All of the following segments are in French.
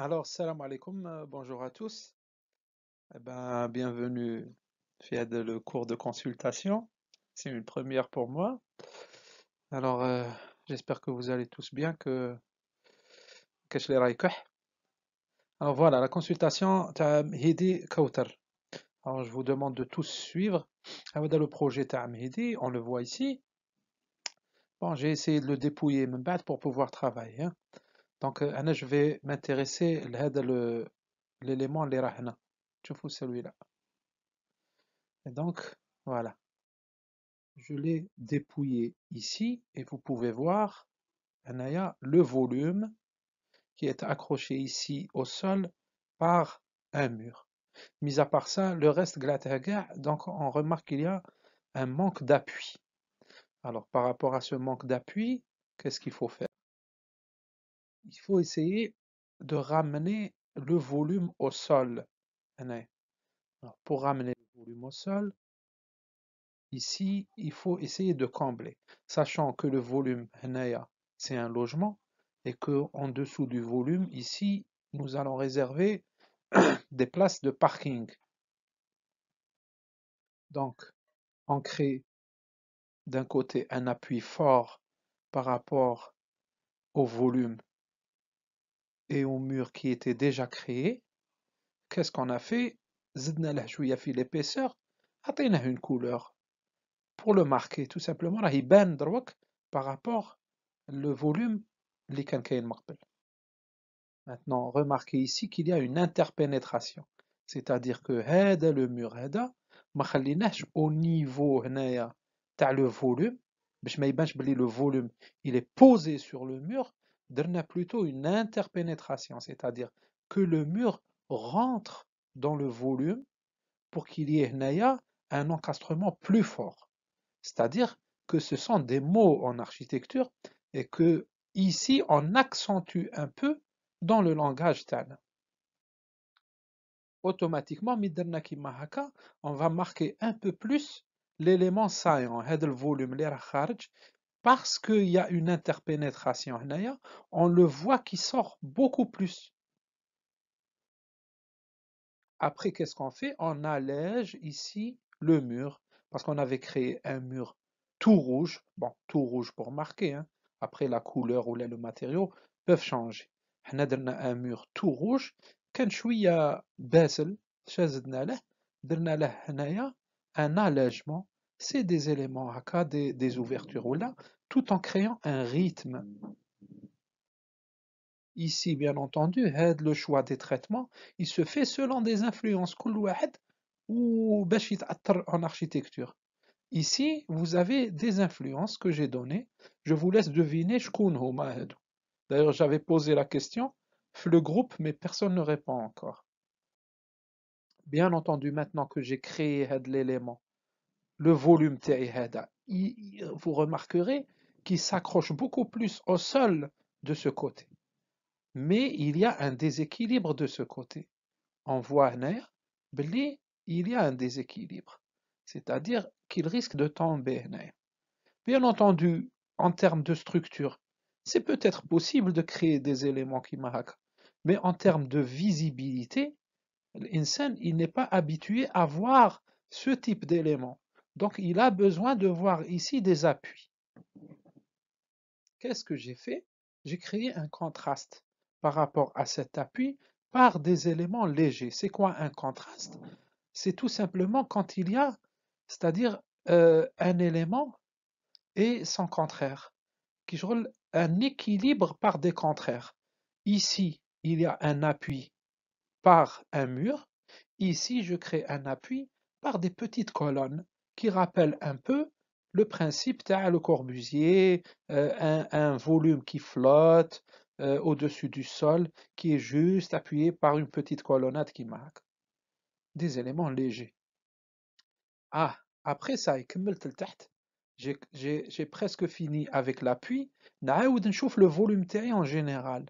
Alors, salam alaikum, euh, bonjour à tous. Eh ben, bienvenue via le cours de consultation. C'est une première pour moi. Alors, euh, j'espère que vous allez tous bien, que alors voilà, la consultation Hidi Kautar. Alors je vous demande de tous suivre. Le projet Hidi, on le voit ici. Bon, j'ai essayé de le dépouiller battre pour pouvoir travailler. Hein. Donc, euh, je vais m'intéresser à l'élément les rahna. Je fais celui-là. Et donc, voilà. Je l'ai dépouillé ici et vous pouvez voir le volume qui est accroché ici au sol par un mur. Mis à part ça, le reste donc on remarque qu'il y a un manque d'appui. Alors par rapport à ce manque d'appui, qu'est-ce qu'il faut faire il faut essayer de ramener le volume au sol. pour ramener le volume au sol, ici, il faut essayer de combler, sachant que le volume, c'est un logement, et que en dessous du volume, ici, nous allons réserver des places de parking. Donc, on crée d'un côté un appui fort par rapport au volume et au mur qui était déjà créé, qu'est-ce qu'on a fait Zidna a fait l'épaisseur, atteint une couleur pour le marquer tout simplement. la il par rapport le volume li Maintenant, remarquez ici qu'il y a une interpénétration, c'est-à-dire que le mur hada au niveau le volume, le volume il est posé sur le mur a plutôt une interpénétration, c'est-à-dire que le mur rentre dans le volume pour qu'il y ait un encastrement plus fort. C'est-à-dire que ce sont des mots en architecture et que ici on accentue un peu dans le langage TAN. Automatiquement, on va marquer un peu plus l'élément saillant, le volume, parce qu'il y a une interpénétration, on le voit qui sort beaucoup plus. Après, qu'est-ce qu'on fait On allège ici le mur, parce qu'on avait créé un mur tout rouge, bon, tout rouge pour marquer, hein. après la couleur ou le matériau peuvent changer. On a un mur tout rouge, quand on c'est des éléments à des, des ouvertures ou là, tout en créant un rythme. Ici, bien entendu, le choix des traitements, il se fait selon des influences ou en architecture. Ici, vous avez des influences que j'ai données. Je vous laisse deviner D'ailleurs, j'avais posé la question, le groupe, mais personne ne répond encore. Bien entendu, maintenant que j'ai créé l'élément, le volume vous remarquerez qu'il s'accroche beaucoup plus au sol de ce côté. Mais il y a un déséquilibre de ce côté. On voit un air, blé, il y a un déséquilibre. C'est-à-dire qu'il risque de tomber. Bien entendu, en termes de structure, c'est peut-être possible de créer des éléments qui marquent. Mais en termes de visibilité, l'insane il n'est pas habitué à voir ce type d'éléments. Donc il a besoin de voir ici des appuis. Qu'est-ce que j'ai fait J'ai créé un contraste par rapport à cet appui par des éléments légers. C'est quoi un contraste C'est tout simplement quand il y a, c'est-à-dire euh, un élément et son contraire, qui un équilibre par des contraires. Ici, il y a un appui par un mur. Ici, je crée un appui par des petites colonnes qui rappelle un peu le principe de Le Corbusier, euh, un, volume qui flotte euh, au-dessus du sol, qui est juste appuyé par une petite colonnade qui marque. Des éléments légers. Ah, après ça, j'ai presque fini avec l'appui. chauffe le volume taille en général.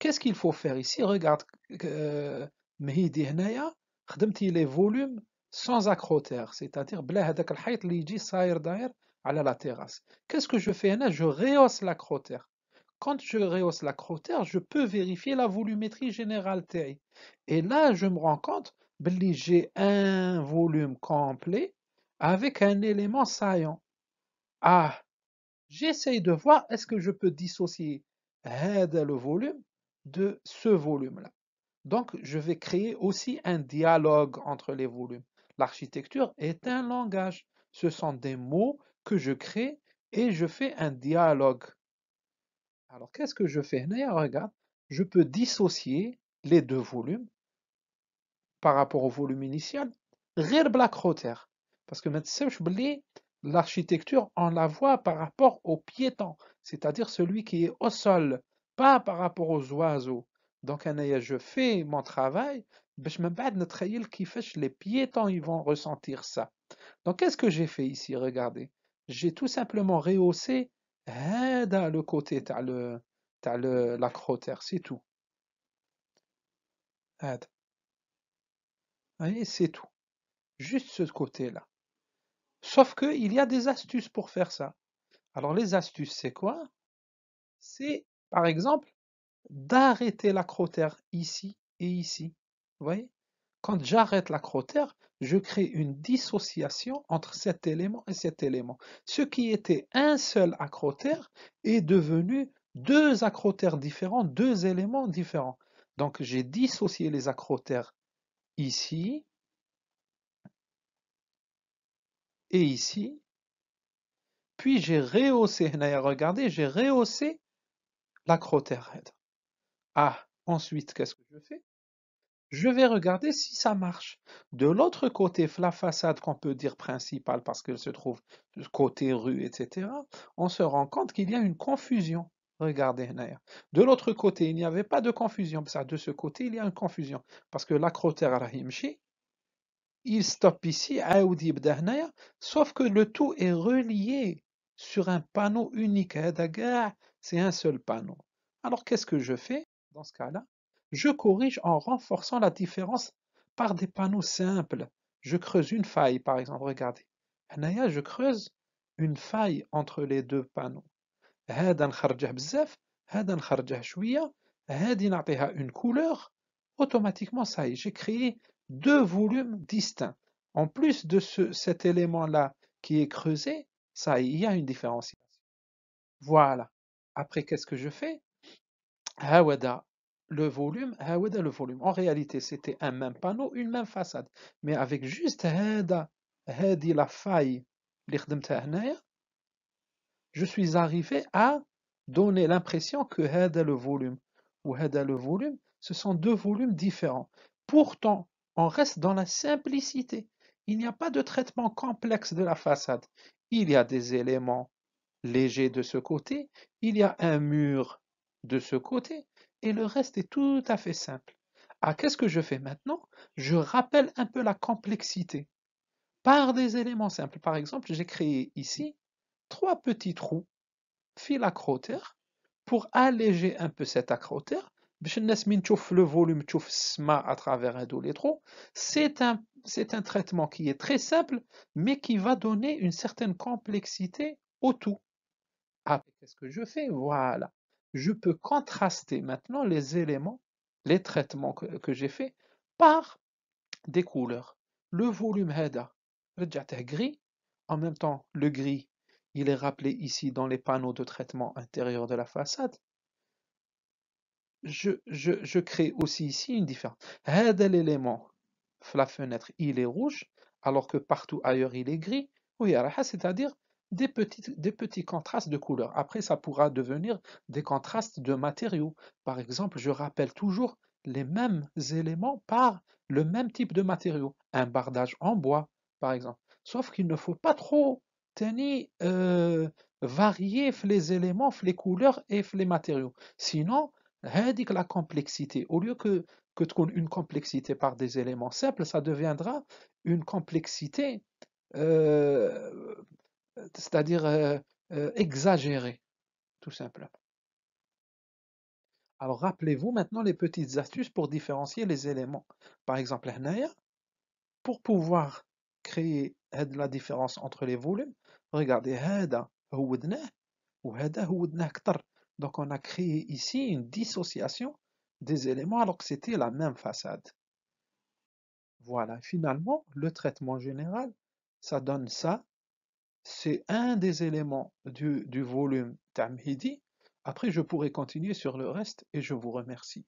Qu'est-ce qu'il faut faire ici Regarde, euh, les volumes sans accroter, c'est-à-dire à la terrasse. Qu'est-ce que je fais là Je rehausse l'accrotaire. Quand je rehausse crotère, je peux vérifier la volumétrie générale Et là, je me rends compte que j'ai un volume complet avec un élément saillant. Ah, j'essaye de voir est-ce que je peux dissocier euh, le volume de ce volume-là. Donc, je vais créer aussi un dialogue entre les volumes. L'architecture est un langage. Ce sont des mots que je crée et je fais un dialogue. Alors, qu'est-ce que je fais Regarde, je peux dissocier les deux volumes par rapport au volume initial. Rire Black Parce que maintenant, l'architecture, on la voit par rapport au piéton, c'est-à-dire celui qui est au sol, pas par rapport aux oiseaux. Donc, je fais mon travail, ben, je me bats notre aile qui fait les tant ils vont ressentir ça. Donc, qu'est-ce que j'ai fait ici Regardez. J'ai tout simplement rehaussé hein, le côté, t'as le, le, la crotère, c'est tout. c'est tout. Juste ce côté-là. Sauf que il y a des astuces pour faire ça. Alors, les astuces, c'est quoi C'est, par exemple, d'arrêter l'acrotère ici et ici. Vous voyez Quand j'arrête l'acrotère, je crée une dissociation entre cet élément et cet élément. Ce qui était un seul acrotère est devenu deux acrotères différents, deux éléments différents. Donc j'ai dissocié les acrotères ici et ici. Puis j'ai rehaussé, regardez, j'ai rehaussé l'acrotère. Ah, ensuite, qu'est-ce que je fais? Je vais regarder si ça marche. De l'autre côté, la façade qu'on peut dire principale parce qu'elle se trouve côté rue, etc., on se rend compte qu'il y a une confusion. Regardez, de l'autre côté, il n'y avait pas de confusion. De ce côté, il y a une confusion. Parce que l'acrotère Rahimchi, il stoppe ici, sauf que le tout est relié sur un panneau unique. C'est un seul panneau. Alors, qu'est-ce que je fais dans ce cas-là, je corrige en renforçant la différence par des panneaux simples. Je creuse une faille, par exemple, regardez. je creuse une faille entre les deux panneaux. une couleur. Automatiquement, ça y est, j'ai créé deux volumes distincts. En plus de cet élément-là qui est creusé, ça y est, il y a une différenciation. Voilà. Après, qu'est-ce que je fais le volume, ah le volume. En réalité, c'était un même panneau, une même façade. Mais avec juste la faille, je suis arrivé à donner l'impression que le volume ou le volume, ce sont deux volumes différents. Pourtant, on reste dans la simplicité. Il n'y a pas de traitement complexe de la façade. Il y a des éléments légers de ce côté, il y a un mur de ce côté, et le reste est tout à fait simple. Ah, qu'est-ce que je fais maintenant Je rappelle un peu la complexité par des éléments simples. Par exemple, j'ai créé ici trois petits trous fil acrotaire pour alléger un peu cet pas Le volume à travers un les C'est un, c'est un traitement qui est très simple, mais qui va donner une certaine complexité au tout. Ah, qu'est-ce que je fais Voilà je peux contraster maintenant les éléments, les traitements que, j'ai faits par des couleurs. Le volume HEDA, gris, en même temps le gris, il est rappelé ici dans les panneaux de traitement intérieur de la façade. Je, crée aussi ici une différence. HEDA l'élément, la fenêtre, il est rouge, alors que partout ailleurs il est gris. Oui, c'est-à-dire des petits, des petits contrastes de couleurs. Après, ça pourra devenir des contrastes de matériaux. Par exemple, je rappelle toujours les mêmes éléments par le même type de matériaux. Un bardage en bois, par exemple. Sauf qu'il ne faut pas trop tenir, euh, varier les éléments, les couleurs et les matériaux. Sinon, indique la complexité. Au lieu que, que une complexité par des éléments simples, ça deviendra une complexité euh, c'est-à-dire exagéré, tout simplement. Alors rappelez-vous maintenant les petites astuces pour différencier les éléments. Par exemple, pour pouvoir créer euh, la différence entre les volumes, regardez, donc on a créé ici une dissociation des éléments alors que c'était la même façade. Voilà, finalement, le traitement général, ça donne ça, c'est un des éléments du, volume Tamhidi. Après, je pourrai continuer sur le reste et je vous remercie.